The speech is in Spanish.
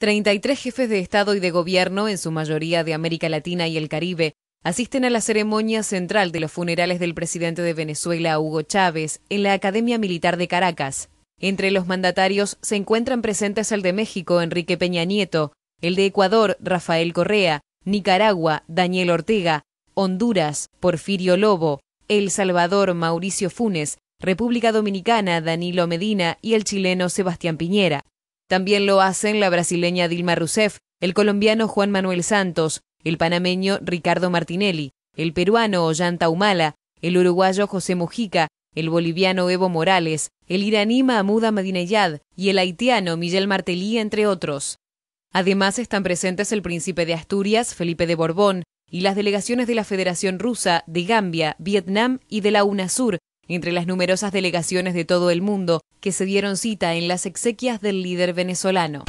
33 jefes de Estado y de Gobierno, en su mayoría de América Latina y el Caribe, asisten a la ceremonia central de los funerales del presidente de Venezuela, Hugo Chávez, en la Academia Militar de Caracas. Entre los mandatarios se encuentran presentes el de México, Enrique Peña Nieto, el de Ecuador, Rafael Correa, Nicaragua, Daniel Ortega, Honduras, Porfirio Lobo, El Salvador, Mauricio Funes, República Dominicana, Danilo Medina y el chileno Sebastián Piñera. También lo hacen la brasileña Dilma Rousseff, el colombiano Juan Manuel Santos, el panameño Ricardo Martinelli, el peruano Ollanta Humala, el uruguayo José Mujica, el boliviano Evo Morales, el iraní Mahmoud Ahmadinejad y el haitiano Miguel Martelly, entre otros. Además están presentes el príncipe de Asturias, Felipe de Borbón, y las delegaciones de la Federación Rusa, de Gambia, Vietnam y de la UNASUR, entre las numerosas delegaciones de todo el mundo que se dieron cita en las exequias del líder venezolano.